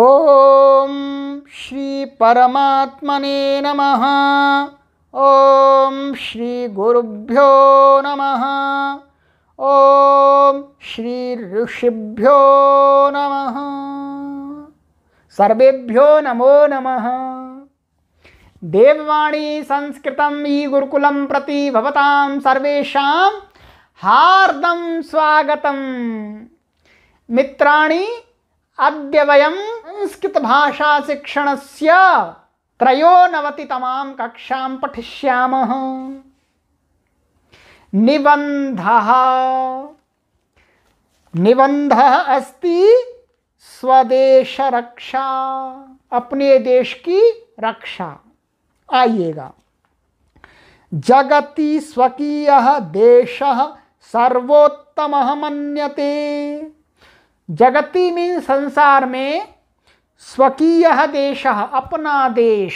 ओम श्री परमात्मने नमः ओम श्री गुरुभ्यो नमः ओम श्री ऋषिभ्यो नमः सर्वेभ्यो नमो नमः देववाणी संस्कृत ई गुरुकुल प्रति भवतां सर्वेषां हार्दं स्वागतं मित्राणि अद्य वयं संस्कृतभाषाशिक्षणस्य त्रयोनवतितमां कक्षां पठिष्यामः निबन्धः निबन्धः अस्ति स्वदेश रक्षा अपने देश की रक्षा आइएगा जगति स्वकीय देश सर्वोत्तम मन्यते जगति मीन संसार में स्वकीय देश अपना देश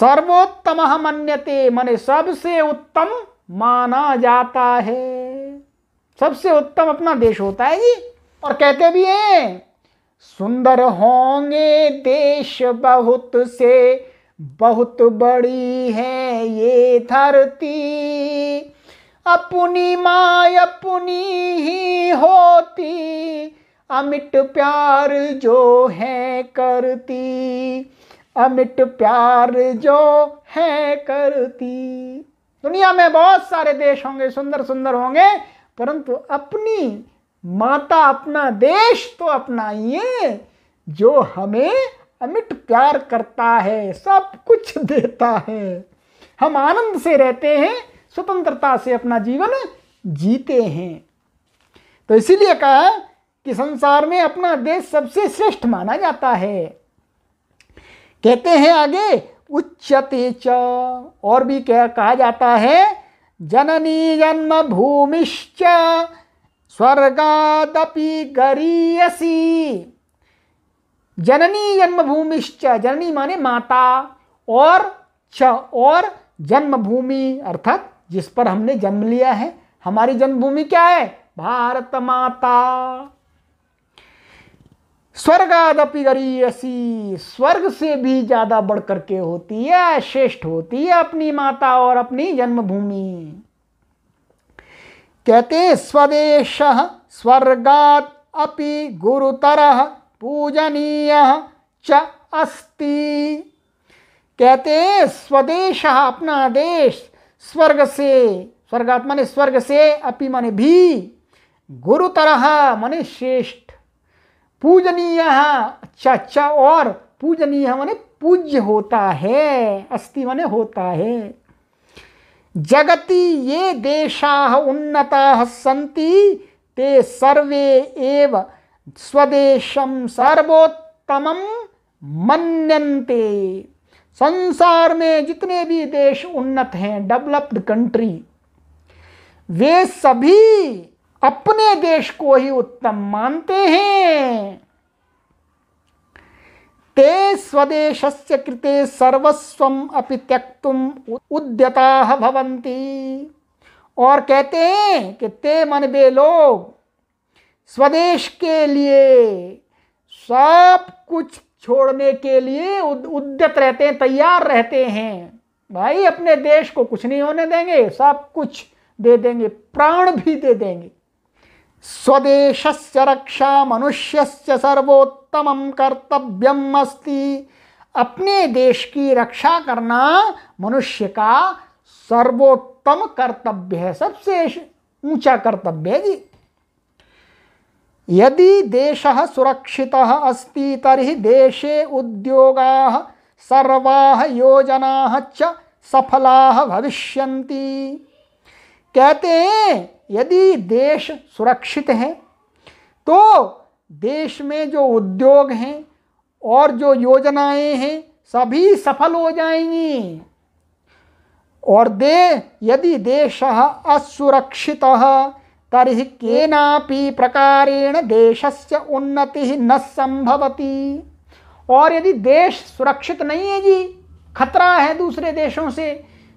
सर्वोत्तम मन्यते मने सबसे उत्तम माना जाता है सबसे उत्तम अपना देश होता है जी और कहते भी हैं सुंदर होंगे देश बहुत से बहुत बड़ी है ये धरती अपनी माँ अपनी ही होती अमिट प्यार जो है करती अमिट प्यार जो है करती दुनिया में बहुत सारे देश होंगे सुंदर सुंदर होंगे परंतु अपनी माता अपना देश तो अपना ही है जो हमें अमिट प्यार करता है सब कुछ देता है हम आनंद से रहते हैं स्वतंत्रता से अपना जीवन जीते हैं तो इसीलिए कहा कि संसार में अपना देश सबसे श्रेष्ठ माना जाता है कहते हैं आगे उच्चते च और भी क्या कहा जाता है जननी जन्म भूमिश्च स्वर्गादपि गरीयसी जननी भूमिश्च जननी माने माता और च और जन्मभूमि अर्थात जिस पर हमने जन्म लिया है हमारी जन्मभूमि क्या है भारत माता स्वर्गादपि ऐसी स्वर्ग से भी ज़्यादा बढ़ करके होती है श्रेष्ठ होती है अपनी माता और अपनी जन्मभूमि कहते स्वदेश स्वर्गात अपि गुरुतर पूजनीय च अस्ति कहते स्वदेश अपना देश स्वर्ग से स्वर्गात माने स्वर्ग से अपि माने भी गुरुतर माने श्रेष्ठ पूजनीय अच्छा अच्छा और पूजनीय मैंने पूज्य होता है अस्थि मैंने होता है जगति ये देशा उन्नता सी ते सर्वे एव स्वदेशम सर्वोत्तम मनते संसार में जितने भी देश उन्नत हैं डेवलप्ड कंट्री वे सभी अपने देश को ही उत्तम मानते हैं ते स्वदेश कृते सर्वस्व अपि त्यक्तुम उद्यता भवंती और कहते हैं कि ते मन बे लोग स्वदेश के लिए सब कुछ छोड़ने के लिए उद्यत रहते हैं तैयार रहते हैं भाई अपने देश को कुछ नहीं होने देंगे सब कुछ दे देंगे प्राण भी दे देंगे स्वदेश रक्षा मनुष्य सर्वोत्तम कर्तव्यम अपने देश की रक्षा करना मनुष्य का सर्वोत्तम कर्तव्य है सबसे ऊंचा कर्तव्य है जी यदि देश सुरक्षित अस्ति तरी देशे उद्योग सर्वा योजना च सफला भविष्य कहते हैं यदि देश सुरक्षित है तो देश में जो उद्योग हैं और जो योजनाएं हैं सभी सफल हो जाएंगी और दे यदि देश असुरक्षित तरी केनापि प्रकारेण से उन्नति न संभवती और यदि देश सुरक्षित नहीं है जी खतरा है दूसरे देशों से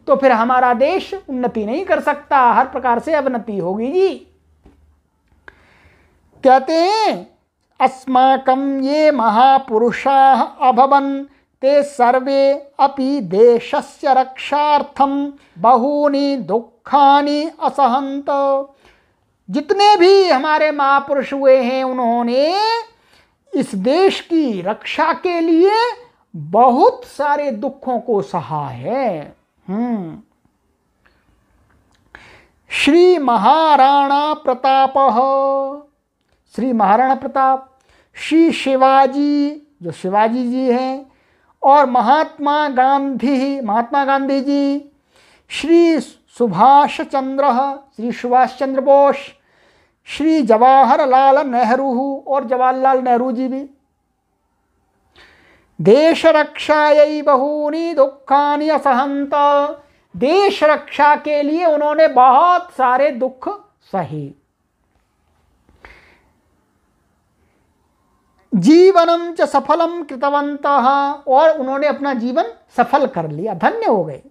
तो फिर हमारा देश उन्नति नहीं कर सकता हर प्रकार से अवनति होगी जी कहते हैं अस्माकं ये महापुरुषा अभवन ते सर्वे अपि देशस्य रक्षा बहूनी दुखानी असहंत जितने भी हमारे महापुरुष हुए हैं उन्होंने इस देश की रक्षा के लिए बहुत सारे दुखों को सहा है हम्म। श्री महाराणा प्रताप श्री महाराणा प्रताप श्री शिवाजी जो शिवाजी जी हैं और महात्मा गांधी महात्मा गांधी जी श्री सुभाष चंद्र श्री सुभाष चंद्र बोस श्री जवाहरलाल नेहरू और जवाहरलाल नेहरू जी भी रक्षा यही बहूनी दुखानी असहंत देश रक्षा के लिए उन्होंने बहुत सारे दुख सहे जीवनम च सफलम कृतवंत और उन्होंने अपना जीवन सफल कर लिया धन्य हो गए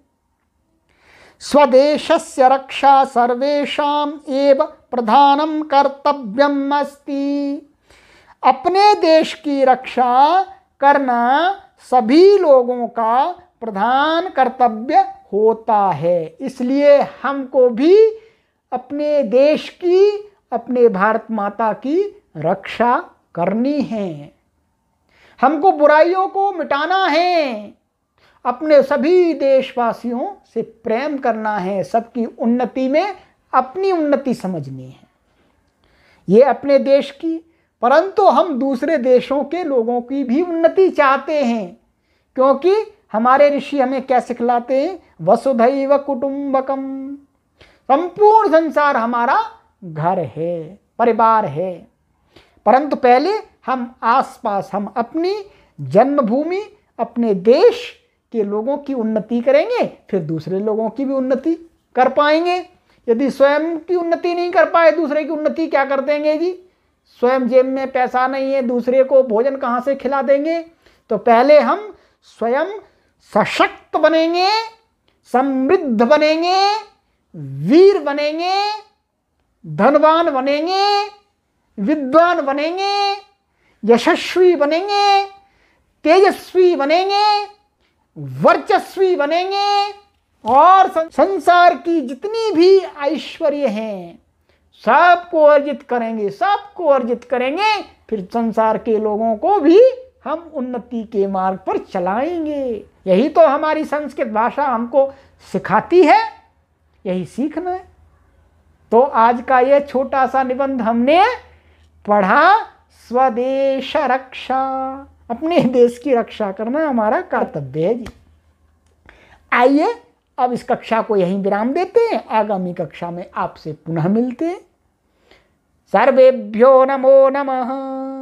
स्वदेश रक्षा सर्वेशा एव प्रधानम कर्तव्यम अस्ति अपने देश की रक्षा करना सभी लोगों का प्रधान कर्तव्य होता है इसलिए हमको भी अपने देश की अपने भारत माता की रक्षा करनी है हमको बुराइयों को मिटाना है अपने सभी देशवासियों से प्रेम करना है सबकी उन्नति में अपनी उन्नति समझनी है ये अपने देश की परंतु हम दूसरे देशों के लोगों की भी उन्नति चाहते हैं क्योंकि हमारे ऋषि हमें क्या सिखलाते हैं वसुधैव कुटुंबकम संपूर्ण संसार हमारा घर है परिवार है परंतु पहले हम आसपास हम अपनी जन्मभूमि अपने देश के लोगों की उन्नति करेंगे फिर दूसरे लोगों की भी उन्नति कर पाएंगे यदि स्वयं की उन्नति नहीं कर पाए दूसरे की उन्नति क्या कर देंगे जी स्वयं जेब में पैसा नहीं है दूसरे को भोजन कहाँ से खिला देंगे तो पहले हम स्वयं सशक्त बनेंगे समृद्ध बनेंगे वीर बनेंगे धनवान बनेंगे विद्वान बनेंगे यशस्वी बनेंगे तेजस्वी बनेंगे वर्चस्वी बनेंगे और संसार की जितनी भी ऐश्वर्य हैं सबको अर्जित करेंगे सबको अर्जित करेंगे फिर संसार के लोगों को भी हम उन्नति के मार्ग पर चलाएंगे यही तो हमारी संस्कृत भाषा हमको सिखाती है यही सीखना है तो आज का यह छोटा सा निबंध हमने पढ़ा स्वदेश रक्षा अपने देश की रक्षा करना हमारा कर्तव्य है जी आइए अब इस कक्षा को यहीं विराम देते हैं आगामी कक्षा में आपसे पुनः मिलते हैं सर्वेभ्यो नमो नमः